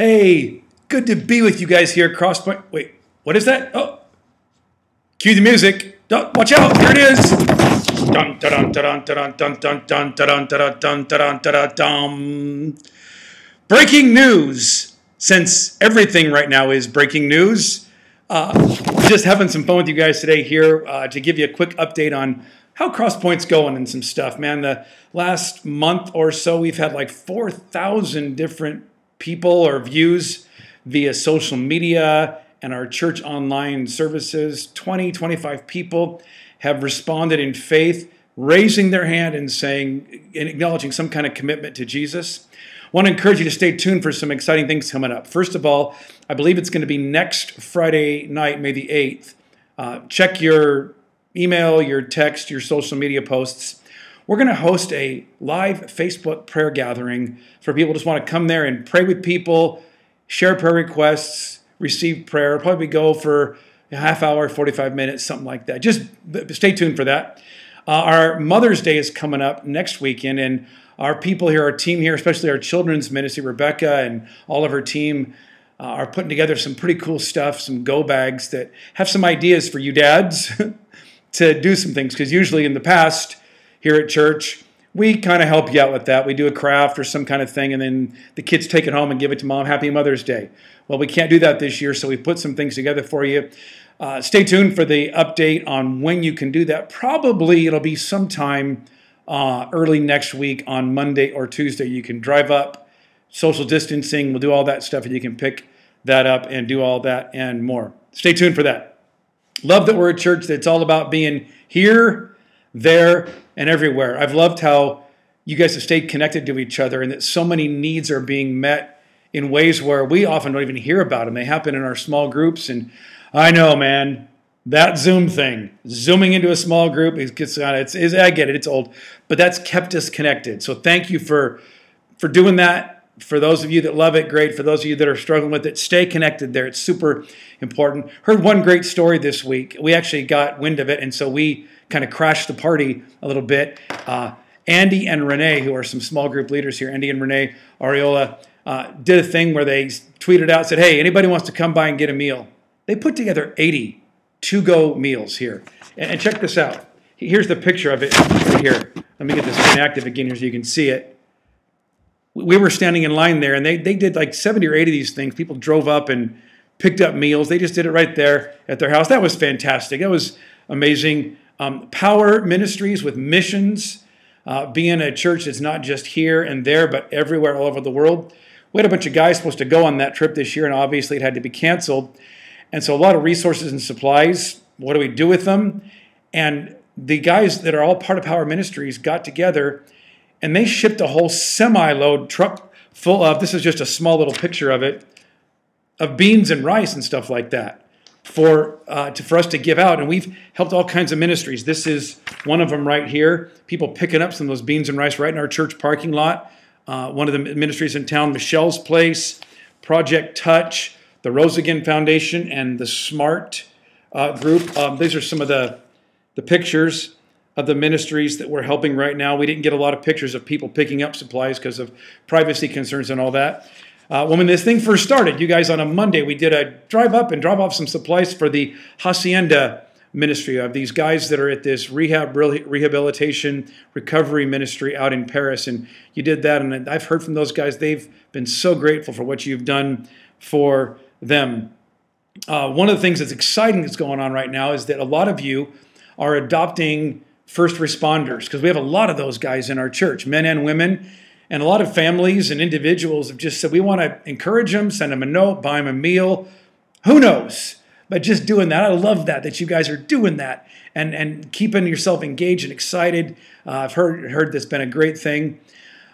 Hey, good to be with you guys here at Crosspoint. Wait, what is that? Oh, cue the music. Watch out, here it is. Dun dun dun dun dun dun dun dun dun dun dun dun Breaking news. Since everything right now is breaking news, uh, just having some fun with you guys today here uh, to give you a quick update on how Crosspoint's going and some stuff, man. The last month or so, we've had like 4,000 different people or views via social media and our church online services. 20, 25 people have responded in faith, raising their hand and saying and acknowledging some kind of commitment to Jesus. I want to encourage you to stay tuned for some exciting things coming up. First of all, I believe it's going to be next Friday night, May the 8th. Uh, check your email, your text, your social media posts we're going to host a live Facebook prayer gathering for people just want to come there and pray with people, share prayer requests, receive prayer. Probably go for a half hour, 45 minutes, something like that. Just stay tuned for that. Uh, our Mother's Day is coming up next weekend, and our people here, our team here, especially our children's ministry, Rebecca and all of her team, uh, are putting together some pretty cool stuff, some go bags that have some ideas for you dads to do some things. Because usually in the past, here at church, we kind of help you out with that. We do a craft or some kind of thing, and then the kids take it home and give it to mom. Happy Mother's Day. Well, we can't do that this year, so we put some things together for you. Uh, stay tuned for the update on when you can do that. Probably it'll be sometime uh, early next week on Monday or Tuesday. You can drive up, social distancing, we'll do all that stuff, and you can pick that up and do all that and more. Stay tuned for that. Love that we're a church that's all about being here there and everywhere. I've loved how you guys have stayed connected to each other and that so many needs are being met in ways where we often don't even hear about them. They happen in our small groups. And I know, man, that Zoom thing, zooming into a small group, it gets, uh, it's, it's, I get it, it's old, but that's kept us connected. So thank you for, for doing that. For those of you that love it, great. For those of you that are struggling with it, stay connected there. It's super important. Heard one great story this week. We actually got wind of it, and so we kind of crash the party a little bit. Uh, Andy and Renee, who are some small group leaders here, Andy and Renee Ariola, uh, did a thing where they tweeted out, said, Hey, anybody wants to come by and get a meal? They put together 80 to go meals here. And, and, check this out. Here's the picture of it right here. Let me get this inactive again here so you can see it. We were standing in line there, and they, they did like 70 or 80 of these things. People drove up and picked up meals. They just did it right there at their house. That was fantastic. That was amazing. Um, power ministries with missions, uh, being a church that's not just here and there, but everywhere all over the world. We had a bunch of guys supposed to go on that trip this year, and obviously it had to be canceled. And so a lot of resources and supplies. What do we do with them? And the guys that are all part of Power Ministries got together and they shipped a whole semi load truck full of this is just a small little picture of it of beans and rice and stuff like that for uh, to, for us to give out. And we've helped all kinds of ministries. This is one of them right here. People picking up some of those beans and rice right in our church parking lot. Uh, one of the ministries in town, Michelle's Place, Project Touch, the Rose Again Foundation, and the Smart uh, Group. Um, these are some of the the pictures of the ministries that we're helping right now. We didn't get a lot of pictures of people picking up supplies because of privacy concerns and all that. Uh, when this thing first started, you guys on a Monday, we did a drive up and drop off some supplies for the Hacienda ministry of uh, these guys that are at this rehab rehabilitation recovery ministry out in Paris and you did that and I've heard from those guys they've been so grateful for what you've done for them uh, one of the things that's exciting that's going on right now is that a lot of you are adopting first responders because we have a lot of those guys in our church men and women and a lot of families and individuals have just said, we want to encourage them, send them a note, buy them a meal. Who knows? But just doing that, I love that, that you guys are doing that and, and keeping yourself engaged and excited. Uh, I've heard, heard that's been a great thing.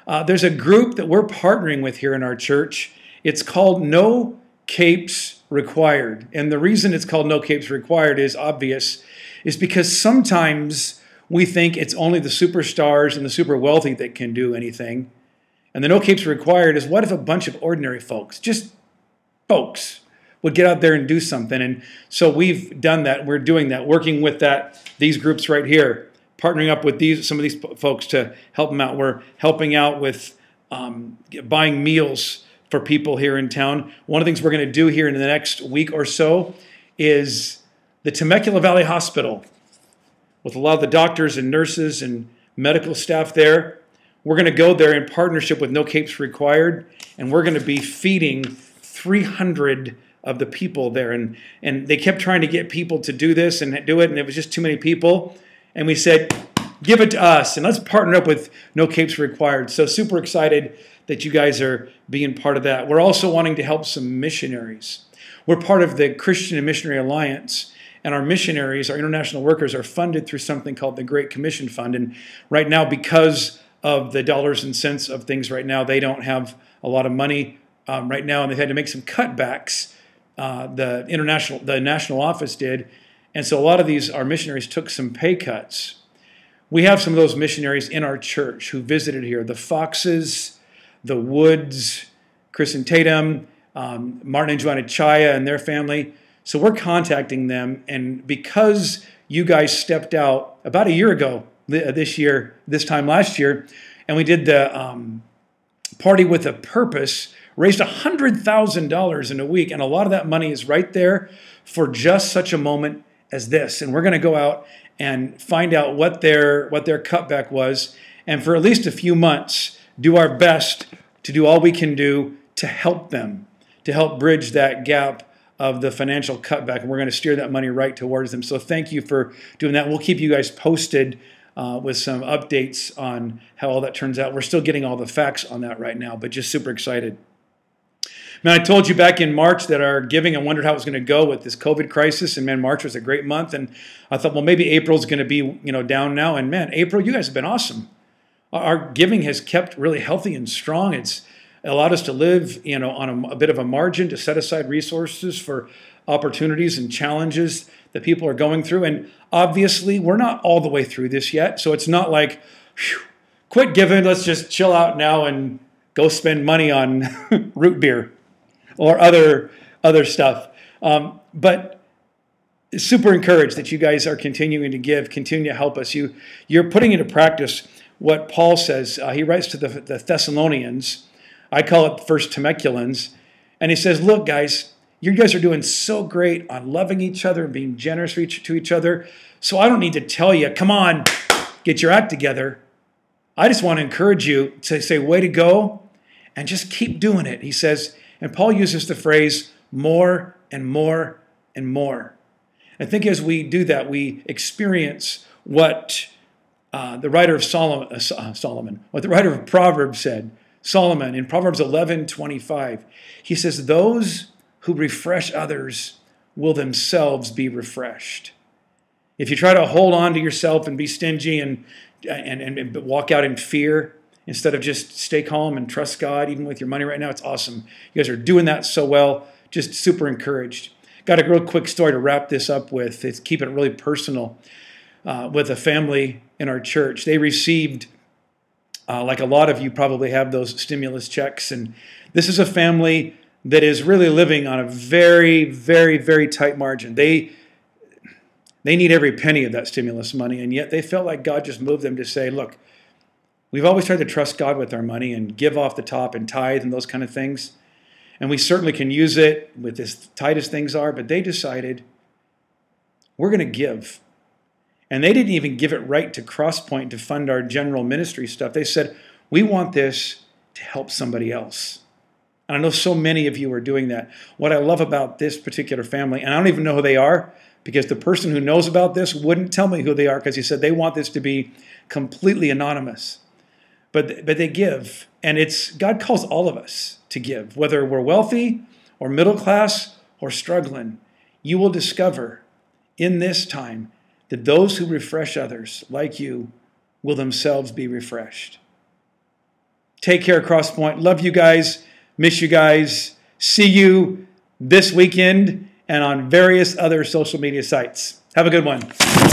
Uh, there's a group that we're partnering with here in our church. It's called No Capes Required. And the reason it's called No Capes Required is obvious, is because sometimes we think it's only the superstars and the super wealthy that can do anything and the no capes required is what if a bunch of ordinary folks, just folks, would get out there and do something. And so we've done that. We're doing that, working with that these groups right here, partnering up with these some of these folks to help them out. We're helping out with um, buying meals for people here in town. One of the things we're going to do here in the next week or so is the Temecula Valley Hospital, with a lot of the doctors and nurses and medical staff there we're going to go there in partnership with No Capes Required, and we're going to be feeding 300 of the people there. And, and they kept trying to get people to do this and do it, and it was just too many people. And we said, give it to us, and let's partner up with No Capes Required. So, super excited that you guys are being part of that. We're also wanting to help some missionaries. We're part of the Christian and Missionary Alliance and our missionaries, our international workers, are funded through something called the Great Commission Fund. And right now, because of the dollars and cents of things right now. They don't have a lot of money um, right now, and they've had to make some cutbacks. Uh, the international, the national office did, and so a lot of these our missionaries took some pay cuts. We have some of those missionaries in our church who visited here: the Foxes, the Woods, Chris and Tatum, um, Martin and Joanna Chaya, and their family. So we're contacting them, and because you guys stepped out about a year ago uh, this year, this time last year, and we did the um, party with a purpose. Raised $100,000 in a week, and a lot of that money is right there for just such a moment as this. And we're going to go out and find out what their what their cutback was, and for at least a few months, do our best to do all we can do to help them, to help bridge that gap of the financial cutback. And we're going to steer that money right towards them. So thank you for doing that. We'll keep you guys posted uh, with some updates on how all that turns out. We're still getting all the facts on that right now, but just super excited. Man, I told you back in March that our giving, I wondered how it was going to go with this COVID crisis. And man, March was a great month. And I thought, well, maybe April's going to be, you know, down now. And man, April, you guys have been awesome. Our giving has kept really healthy and strong. It's allowed us to live, you know, on a, a bit of a margin to set aside resources for opportunities and challenges that people are going through. And obviously, we're not all the way through this yet. So it's not like, whew, quit giving, let's just chill out now and go spend money on root beer or other, other stuff. Um, but super encouraged that you guys are continuing to give, continue to help us. You, you're putting into practice what Paul says. Uh, he writes to the, the Thessalonians. I call it First Temeculans. And he says, Look, guys, you guys are doing so great on loving each other and being generous to each other. So I don't need to tell you, come on, get your act together. I just want to encourage you to say, way to go, and just keep doing it. He says, and Paul uses the phrase more and more and more. I think as we do that, we experience what uh, the writer of Solomon, uh, uh, Solomon, what the writer of Proverbs said, Solomon, in Proverbs 11 25. He says, Those who refresh others will themselves be refreshed. If you try to hold on to yourself and be stingy and, and, and, and walk out in fear, instead of just stay calm and trust God, even with your money right now. It's awesome. You guys are doing that so well. Just super encouraged. Got a real quick story to wrap this up with. It's keeping it really personal uh, with a family in our church. They received, uh, like a lot of you probably have, those stimulus checks. And this is a family that is really living on a very, very, very tight margin. They they need every penny of that stimulus money, and yet they felt like God just moved them to say, look, we've always tried to trust God with our money and give off the top and tithe and those kind of things. And we certainly can use it with as tight as things are, but they decided we're going to give. And they didn't even give it right to Crosspoint to fund our general ministry stuff. They said, we want this to help somebody else. And I know so many of you are doing that. What I love about this particular family, and I don't even know who they are because the person who knows about this wouldn't tell me who they are because he said they want this to be completely anonymous. But, but they give. And it's God calls all of us to give, whether we're wealthy or middle class or struggling. You will discover in this time that those who refresh others, like you, will themselves be refreshed. Take care, Crosspoint. Love you guys. Miss you guys. See you this weekend and on various other social media sites. Have a good one.